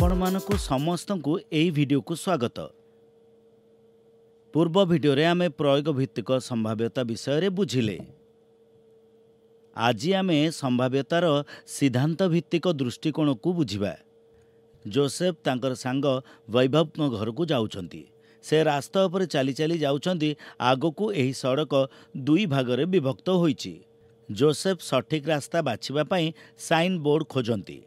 ଆପଣମାନଙ୍କୁ ସମସ୍ତଙ୍କୁ ଏହି ଭିଡ଼ିଓକୁ ସ୍ୱାଗତ ପୂର୍ବ ଭିଡ଼ିଓରେ ଆମେ ପ୍ରୟୋଗ ଭିତ୍ତିକ ସମ୍ଭାବ୍ୟତା ବିଷୟରେ ବୁଝିଲେ ଆଜି ଆମେ ସମ୍ଭାବ୍ୟତାର ସିଦ୍ଧାନ୍ତ ଭିତ୍ତିକ ଦୃଷ୍ଟିକୋଣକୁ ବୁଝିବା ଜୋସେଫ ତାଙ୍କର ସାଙ୍ଗ ବୈଭବଙ୍କ ଘରକୁ ଯାଉଛନ୍ତି ସେ ରାସ୍ତା ଉପରେ ଚାଲି ଚାଲି ଯାଉଛନ୍ତି ଆଗକୁ ଏହି ସଡ଼କ ଦୁଇ ଭାଗରେ ବିଭକ୍ତ ହୋଇଛି ଜୋସେଫ ସଠିକ୍ ରାସ୍ତା ବାଛିବା ପାଇଁ ସାଇନ୍ ବୋର୍ଡ଼ ଖୋଜନ୍ତି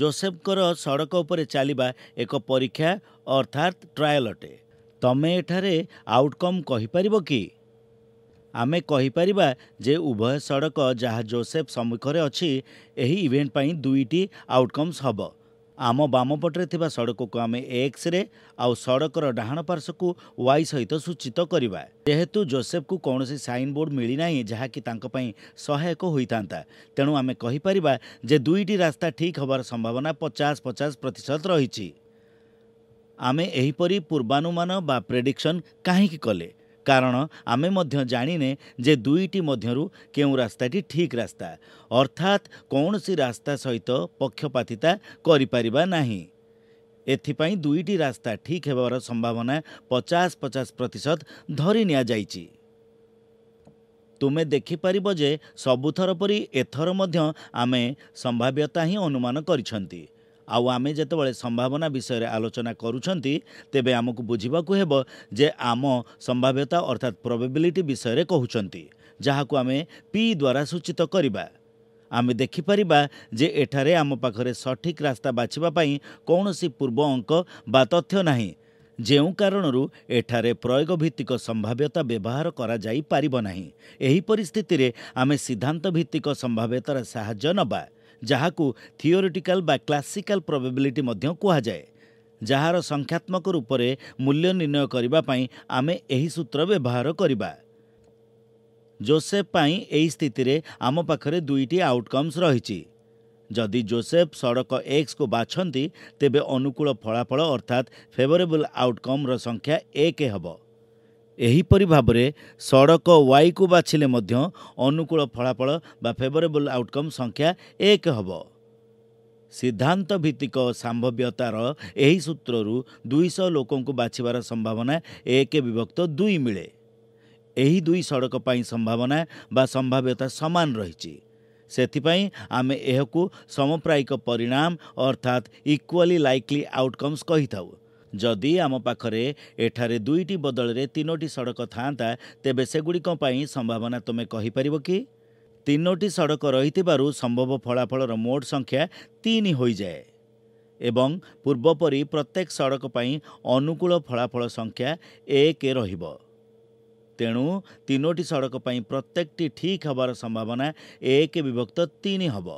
ଜୋସେଫଙ୍କର ସଡ଼କ ଉପରେ ଚାଲିବା ଏକ ପରୀକ୍ଷା ଅର୍ଥାତ୍ ଟ୍ରାଏଲ ଅଟେ ତମେ ଏଠାରେ ଆଉଟକମ୍ କହିପାରିବ କି ଆମେ କହିପାରିବା ଯେ ଉଭୟ ସଡ଼କ ଯାହା ଜୋସେଫ ସମ୍ମୁଖରେ ଅଛି ଏହି ଇଭେଣ୍ଟ ପାଇଁ ଦୁଇଟି ଆଉଟକମ୍ସ ହେବ ଆମ ବାମପଟରେ ଥିବା ସଡ଼କକୁ ଆମେ ଏକ୍ସରେ ଆଉ ସଡ଼କର ଡାହାଣ ପାର୍ଶ୍ୱକୁ ୱାଇ ସହିତ ସୂଚିତ କରିବା ଯେହେତୁ ଜୋସେଫ୍କୁ କୌଣସି ସାଇନ୍ବୋର୍ଡ଼ ମିଳିନାହିଁ ଯାହାକି ତାଙ୍କ ପାଇଁ ସହାୟକ ହୋଇଥାନ୍ତା ତେଣୁ ଆମେ କହିପାରିବା ଯେ ଦୁଇଟି ରାସ୍ତା ଠିକ୍ ହେବାର ସମ୍ଭାବନା ପଚାଶ ପଚାଶ ପ୍ରତିଶତ ରହିଛି ଆମେ ଏହିପରି ପୂର୍ବାନୁମାନ ବା ପ୍ରେଡ଼ିକ୍ସନ୍ କାହିଁକି କଲେ କାରଣ ଆମେ ମଧ୍ୟ ଜାଣିନେ ଯେ ଦୁଇଟି ମଧ୍ୟରୁ କେଉଁ ରାସ୍ତାଟି ଠିକ୍ ରାସ୍ତା ଅର୍ଥାତ୍ କୌଣସି ରାସ୍ତା ସହିତ ପକ୍ଷପାତିତା କରିପାରିବା ନାହିଁ ଏଥିପାଇଁ ଦୁଇଟି ରାସ୍ତା ଠିକ୍ ହେବାର ସମ୍ଭାବନା ପଚାଶ ପଚାଶ ପ୍ରତିଶତ ଧରି ନିଆଯାଇଛି ତୁମେ ଦେଖିପାରିବ ଯେ ସବୁଥର ପରି ଏଥର ମଧ୍ୟ ଆମେ ସମ୍ଭାବ୍ୟତା ହିଁ ଅନୁମାନ କରିଛନ୍ତି ଆଉ ଆମେ ଯେତେବେଳେ ସମ୍ଭାବନା ବିଷୟରେ ଆଲୋଚନା କରୁଛନ୍ତି ତେବେ ଆମକୁ ବୁଝିବାକୁ ହେବ ଯେ ଆମ ସମ୍ଭାବ୍ୟତା ଅର୍ଥାତ୍ ପ୍ରବେବିଲିଟି ବିଷୟରେ କହୁଛନ୍ତି ଯାହାକୁ ଆମେ ପି ଦ୍ୱାରା ସୂଚିତ କରିବା ଆମେ ଦେଖିପାରିବା ଯେ ଏଠାରେ ଆମ ପାଖରେ ସଠିକ୍ ରାସ୍ତା ବାଛିବା ପାଇଁ କୌଣସି ପୂର୍ବ ଅଙ୍କ ବା ତଥ୍ୟ ନାହିଁ ଯେଉଁ କାରଣରୁ ଏଠାରେ ପ୍ରୟୋଗ ଭିତ୍ତିକ ସମ୍ଭାବ୍ୟତା ବ୍ୟବହାର କରାଯାଇପାରିବ ନାହିଁ ଏହି ପରିସ୍ଥିତିରେ ଆମେ ସିଦ୍ଧାନ୍ତ ଭିତ୍ତିକ ସମ୍ଭାବ୍ୟତାର ସାହାଯ୍ୟ ନେବା ଯାହାକୁ ଥିଓରିଟିକାଲ୍ ବା କ୍ଲାସିକାଲ୍ ପ୍ରବେବିଲିଟି ମଧ୍ୟ କୁହାଯାଏ ଯାହାର ସଂଖ୍ୟାତ୍ମକ ରୂପରେ ମୂଲ୍ୟ ନିର୍ଣ୍ଣୟ କରିବା ପାଇଁ ଆମେ ଏହି ସୂତ୍ର ବ୍ୟବହାର କରିବା ଜୋସେଫ ପାଇଁ ଏହି ସ୍ଥିତିରେ ଆମ ପାଖରେ ଦୁଇଟି ଆଉଟକମ୍ସ ରହିଛି ଯଦି ଜୋସେଫ ସଡ଼କ ଏକ୍ସକୁ ବାଛନ୍ତି ତେବେ ଅନୁକୂଳ ଫଳାଫଳ ଅର୍ଥାତ୍ ଫେଭରେବୁଲ ଆଉଟକମ୍ର ସଂଖ୍ୟା ଏକ ହେବ ଏହିପରି ଭାବରେ ସଡ଼କ ୱାଇକୁ ବାଛିଲେ ମଧ୍ୟ ଅନୁକୂଳ ଫଳାଫଳ ବା ଫେଭରେବଲ୍ ଆଉଟକମ୍ ସଂଖ୍ୟା ଏକ ହେବ ସିଦ୍ଧାନ୍ତ ଭିତ୍ତିକ ସମ୍ଭାବ୍ୟତାର ଏହି ସୂତ୍ରରୁ ଦୁଇଶହ ଲୋକଙ୍କୁ ବାଛିବାର ସମ୍ଭାବନା ଏକ ବିଭକ୍ତ ଦୁଇ ମିଳେ ଏହି ଦୁଇ ସଡ଼କ ପାଇଁ ସମ୍ଭାବନା ବା ସମ୍ଭାବ୍ୟତା ସମାନ ରହିଛି ସେଥିପାଇଁ ଆମେ ଏହାକୁ ସମପ୍ରାୟିକ ପରିଣାମ ଅର୍ଥାତ୍ ଇକ୍ୱାଲି ଲାଇକ୍ଲି ଆଉଟକମ୍ସ କହିଥାଉ ଯଦି ଆମ ପାଖରେ ଏଠାରେ ଦୁଇଟି ବଦଳରେ ତିନୋଟି ସଡ଼କ ଥାଆନ୍ତା ତେବେ ସେଗୁଡ଼ିକ ପାଇଁ ସମ୍ଭାବନା ତୁମେ କହିପାରିବ କି ତିନୋଟି ସଡ଼କ ରହିଥିବାରୁ ସମ୍ଭବ ଫଳାଫଳର ମୋଟ ସଂଖ୍ୟା ତିନି ହୋଇଯାଏ ଏବଂ ପୂର୍ବପରି ପ୍ରତ୍ୟେକ ସଡ଼କ ପାଇଁ ଅନୁକୂଳ ଫଳାଫଳ ସଂଖ୍ୟା ଏକ ରହିବ ତେଣୁ ତିନୋଟି ସଡ଼କ ପାଇଁ ପ୍ରତ୍ୟେକଟି ଠିକ୍ ହେବାର ସମ୍ଭାବନା ଏକ ବିଭକ୍ତ ତିନି ହେବ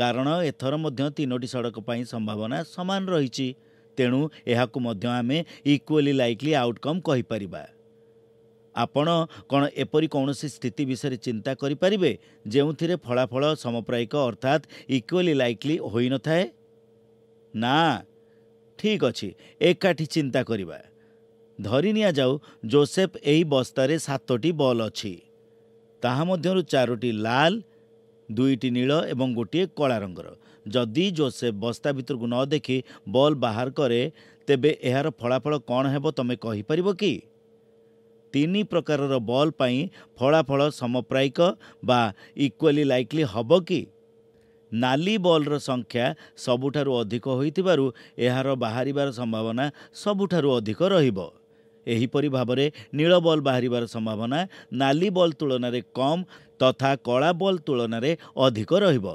କାରଣ ଏଥର ମଧ୍ୟ ତିନୋଟି ସଡ଼କ ପାଇଁ ସମ୍ଭାବନା ସମାନ ରହିଛି ତେଣୁ ଏହାକୁ ମଧ୍ୟ ଆମେ ଇକ୍ୱାଲି ଲାଇକ୍ଲି ଆଉଟକମ୍ କହିପାରିବା ଆପଣ କ'ଣ ଏପରି କୌଣସି ସ୍ଥିତି ବିଷୟରେ ଚିନ୍ତା କରିପାରିବେ ଯେଉଁଥିରେ ଫଳାଫଳ ସମପ୍ରାୟିକ ଅର୍ଥାତ୍ ଇକ୍ୱାଲି ଲାଇକ୍ଲି ହୋଇନଥାଏ ନା ଠିକ୍ ଅଛି ଏକାଠି ଚିନ୍ତା କରିବା ଧରି ନିଆଯାଉ ଜୋସେଫ୍ ଏହି ବସ୍ତାରେ ସାତଟି ବଲ୍ ଅଛି ତାହା ମଧ୍ୟରୁ ଚାରୋଟି ଲାଲ୍ ଦୁଇଟି ନୀଳ ଏବଂ ଗୋଟିଏ କଳା ରଙ୍ଗର ଯଦି ଜୋସେଫ୍ ବସ୍ତା ଭିତରକୁ ନ ଦେଖି ବଲ୍ ବାହାର କରେ ତେବେ ଏହାର ଫଳାଫଳ କ'ଣ ହେବ ତୁମେ କହିପାରିବ କି ତିନି ପ୍ରକାରର ବଲ୍ ପାଇଁ ଫଳାଫଳ ସମପ୍ରାୟିକ ବା ଇକ୍ୱାଲି ଲାଇକ୍ଲି ହେବ କି ନାଲି ବଲ୍ର ସଂଖ୍ୟା ସବୁଠାରୁ ଅଧିକ ହୋଇଥିବାରୁ ଏହାର ବାହାରିବାର ସମ୍ଭାବନା ସବୁଠାରୁ ଅଧିକ ରହିବ ଏହିପରି ଭାବରେ ନୀଳ ବଲ୍ ବାହାରିବାର ସମ୍ଭାବନା ନାଲି ବଲ୍ ତୁଳନାରେ କମ୍ ତଥା କଳା ବଲ୍ ତୁଳନାରେ ଅଧିକ ରହିବ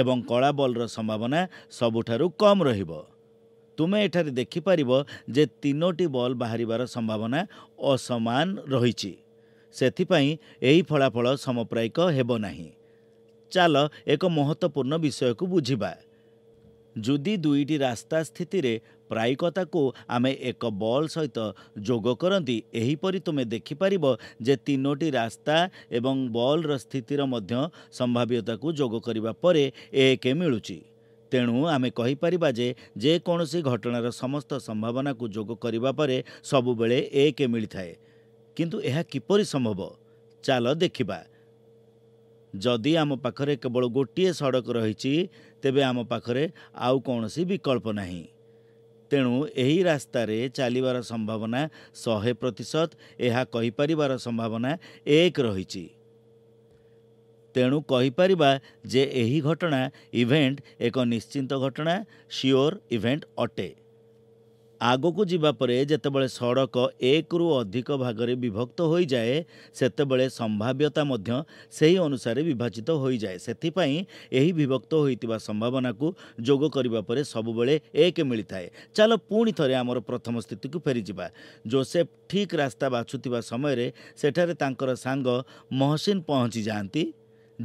ଏବଂ କଳା ବଲ୍ର ସମ୍ଭାବନା ସବୁଠାରୁ କମ୍ ରହିବ ତୁମେ ଏଠାରେ ଦେଖିପାରିବ ଯେ ତିନୋଟି ବଲ୍ ବାହାରିବାର ସମ୍ଭାବନା ଅସମାନ ରହିଛି ସେଥିପାଇଁ ଏହି ଫଳାଫଳ ସମପ୍ରାୟିକ ହେବ ନାହିଁ ଚାଲ ଏକ ମହତ୍ତ୍ୱପୂର୍ଣ୍ଣ ବିଷୟକୁ ବୁଝିବା ଯଦି ଦୁଇଟି ରାସ୍ତା ସ୍ଥିତିରେ ପ୍ରାୟିକତାକୁ ଆମେ ଏକ ବଲ୍ ସହିତ ଯୋଗ କରନ୍ତି ଏହିପରି ତୁମେ ଦେଖିପାରିବ ଯେ ତିନୋଟି ରାସ୍ତା ଏବଂ ବଲ୍ର ସ୍ଥିତିର ମଧ୍ୟ ସମ୍ଭାବ୍ୟତାକୁ ଯୋଗ କରିବା ପରେ ଏକ ମିଳୁଛି ତେଣୁ ଆମେ କହିପାରିବା ଯେ ଯେକୌଣସି ଘଟଣାର ସମସ୍ତ ସମ୍ଭାବନାକୁ ଯୋଗ କରିବା ପରେ ସବୁବେଳେ ଏକ ମିଳିଥାଏ କିନ୍ତୁ ଏହା କିପରି ସମ୍ଭବ ଚାଲ ଦେଖିବା ଯଦି ଆମ ପାଖରେ କେବଳ ଗୋଟିଏ ସଡ଼କ ରହିଛି ତେବେ ଆମ ପାଖରେ ଆଉ କୌଣସି ବିକଳ୍ପ ନାହିଁ ତେଣୁ ଏହି ରାସ୍ତାରେ ଚାଲିବାର ସମ୍ଭାବନା ଶହେ ପ୍ରତିଶତ ଏହା କହିପାରିବାର ସମ୍ଭାବନା ଏକ ରହିଛି ତେଣୁ କହିପାରିବା ଯେ ଏହି ଘଟଣା ଇଭେଣ୍ଟ ଏକ ନିଶ୍ଚିନ୍ତ ଘଟଣା ସିଓର ଇଭେଣ୍ଟ ଅଟେ ଆଗକୁ ଯିବା ପରେ ଯେତେବେଳେ ସଡ଼କ ଏକରୁ ଅଧିକ ଭାଗରେ ବିଭକ୍ତ ହୋଇଯାଏ ସେତେବେଳେ ସମ୍ଭାବ୍ୟତା ମଧ୍ୟ ସେହି ଅନୁସାରେ ବିଭାଜିତ ହୋଇଯାଏ ସେଥିପାଇଁ ଏହି ବିଭକ୍ତ ହୋଇଥିବା ସମ୍ଭାବନାକୁ ଯୋଗ କରିବା ପରେ ସବୁବେଳେ ଏକ ମିଳିଥାଏ ଚାଲ ପୁଣି ଥରେ ଆମର ପ୍ରଥମ ସ୍ଥିତିକୁ ଫେରିଯିବା ଜୋସେଫ୍ ଠିକ୍ ରାସ୍ତା ବାଛୁଥିବା ସମୟରେ ସେଠାରେ ତାଙ୍କର ସାଙ୍ଗ ମହସିନ୍ ପହଞ୍ଚି ଯାଆନ୍ତି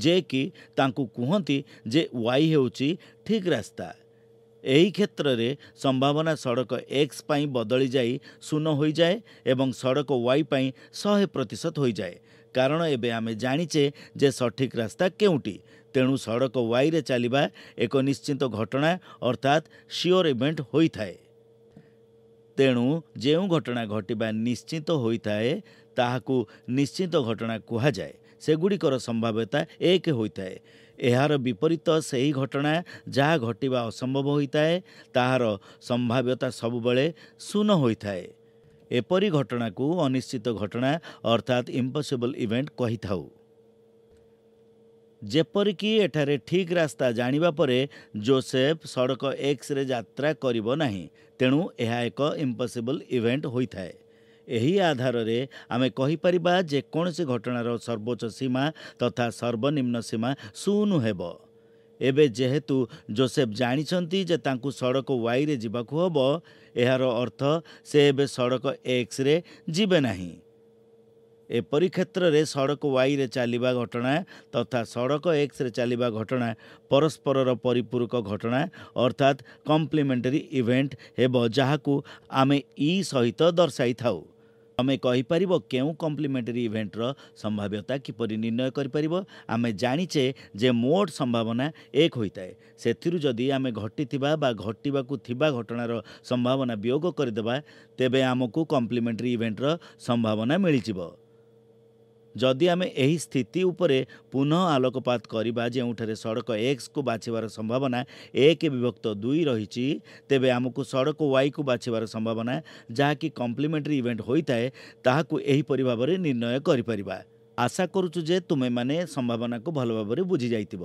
ଯେ କି ତାଙ୍କୁ କୁହନ୍ତି ଯେ ୱାଇ ହେଉଛି ଠିକ୍ ରାସ୍ତା ଏହି କ୍ଷେତ୍ରରେ ସମ୍ଭାବନା ସଡ଼କ ଏକ୍ସ ପାଇଁ ବଦଳି ଯାଇ ଶୂନ ହୋଇଯାଏ ଏବଂ ସଡ଼କ ୱାଇ ପାଇଁ ଶହେ ପ୍ରତିଶତ ହୋଇଯାଏ କାରଣ ଏବେ ଆମେ ଜାଣିଛେ ଯେ ସଠିକ୍ ରାସ୍ତା କେଉଁଟି ତେଣୁ ସଡ଼କ ୱାଇରେ ଚାଲିବା ଏକ ନିଶ୍ଚିନ୍ତ ଘଟଣା ଅର୍ଥାତ୍ ସିଓର ଇଭେଣ୍ଟ ହୋଇଥାଏ ତେଣୁ ଯେଉଁ ଘଟଣା ଘଟିବା ନିଶ୍ଚିତ ହୋଇଥାଏ ତାହାକୁ ନିଶ୍ଚିତ ଘଟଣା କୁହାଯାଏ ସେଗୁଡ଼ିକର ସମ୍ଭାବ୍ୟତା ଏକ ହୋଇଥାଏ ଏହାର ବିପରୀତ ସେହି ଘଟଣା ଯାହା ଘଟିବା ଅସମ୍ଭବ ହୋଇଥାଏ ତାହାର ସମ୍ଭାବ୍ୟତା ସବୁବେଳେ ଶୂନ ହୋଇଥାଏ ଏପରି ଘଟଣାକୁ ଅନିଶ୍ଚିତ ଘଟଣା ଅର୍ଥାତ୍ ଇମ୍ପସିବଲ୍ ଇଭେଣ୍ଟ କହିଥାଉ ଯେପରିକି ଏଠାରେ ଠିକ୍ ରାସ୍ତା ଜାଣିବା ପରେ ଜୋସେଫ୍ ସଡ଼କ ଏକ୍ସରେ ଯାତ୍ରା କରିବ ନାହିଁ ତେଣୁ ଏହା ଏକ ଇମ୍ପସିବଲ୍ ଇଭେଣ୍ଟ ହୋଇଥାଏ ଏହି ଆଧାରରେ ଆମେ କହିପାରିବା ଯେକୌଣସି ଘଟଣାର ସର୍ବୋଚ୍ଚ ସୀମା ତଥା ସର୍ବନିମ୍ନ ସୀମା ଶୂନ ହେବ ଏବେ ଯେହେତୁ ଜୋସେଫ୍ ଜାଣିଛନ୍ତି ଯେ ତାଙ୍କୁ ସଡ଼କ ୱାଇରେ ଯିବାକୁ ହେବ ଏହାର ଅର୍ଥ ସେ ଏବେ ସଡ଼କ ଏକ୍ସରେ ଯିବେ ନାହିଁ ଏପରି କ୍ଷେତ୍ରରେ ସଡ଼କ ୱାଇରେ ଚାଲିବା ଘଟଣା ତଥା ସଡ଼କ ଏକ୍ସରେ ଚାଲିବା ଘଟଣା ପରସ୍ପରର ପରିପୂରକ ଘଟଣା ଅର୍ଥାତ୍ କମ୍ପ୍ଲିମେଣ୍ଟାରୀ ଇଭେଣ୍ଟ ହେବ ଯାହାକୁ ଆମେ ଇ ସହିତ ଦର୍ଶାଇଥାଉ ଆମେ କହିପାରିବ କେଉଁ କମ୍ପ୍ଲିମେଣ୍ଟାରୀ ଇଭେଣ୍ଟର ସମ୍ଭାବ୍ୟତା କିପରି ନିର୍ଣ୍ଣୟ କରିପାରିବ ଆମେ ଜାଣିଛେ ଯେ ମୋଟ ସମ୍ଭାବନା ଏକ ହୋଇଥାଏ ସେଥିରୁ ଯଦି ଆମେ ଘଟିଥିବା ବା ଘଟିବାକୁ ଥିବା ଘଟଣାର ସମ୍ଭାବନା ବିୟୋଗ କରିଦେବା ତେବେ ଆମକୁ କମ୍ପ୍ଲିମେଣ୍ଟାରୀ ଇଭେଣ୍ଟର ସମ୍ଭାବନା ମିଳିଯିବ ଯଦି ଆମେ ଏହି ସ୍ଥିତି ଉପରେ ପୁନଃ ଆଲୋକପାତ କରିବା ଯେଉଁଠାରେ ସଡ଼କ ଏକ୍ସକୁ ବାଛିବାର ସମ୍ଭାବନା ଏକ ବିଭକ୍ତ ଦୁଇ ରହିଛି ତେବେ ଆମକୁ ସଡ଼କ ୱାଇକୁ ବାଛିବାର ସମ୍ଭାବନା ଯାହାକି କମ୍ପ୍ଲିମେଣ୍ଟରି ଇଭେଣ୍ଟ ହୋଇଥାଏ ତାହାକୁ ଏହିପରି ଭାବରେ ନିର୍ଣ୍ଣୟ କରିପାରିବା ଆଶା କରୁଛୁ ଯେ ତୁମେମାନେ ସମ୍ଭାବନାକୁ ଭଲ ଭାବରେ ବୁଝିଯାଇଥିବ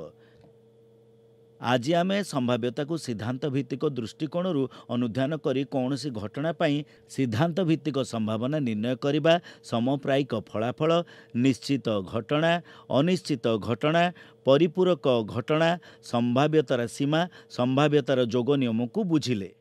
ଆଜି ଆମେ ସମ୍ଭାବ୍ୟତାକୁ ସିଦ୍ଧାନ୍ତ ଭିତ୍ତିକ ଦୃଷ୍ଟିକୋଣରୁ ଅନୁଧ୍ୟାନ କରି କୌଣସି ଘଟଣା ପାଇଁ ସିଦ୍ଧାନ୍ତ ଭିତ୍ତିକ ସମ୍ଭାବନା ନିର୍ଣ୍ଣୟ କରିବା ସମପ୍ରାୟିକ ଫଳାଫଳ ନିଶ୍ଚିତ ଘଟଣା ଅନିଶ୍ଚିତ ଘଟଣା ପରିପୂରକ ଘଟଣା ସମ୍ଭାବ୍ୟତାର ସୀମା ସମ୍ଭାବ୍ୟତାର ଯୋଗ ନିୟମକୁ ବୁଝିଲେ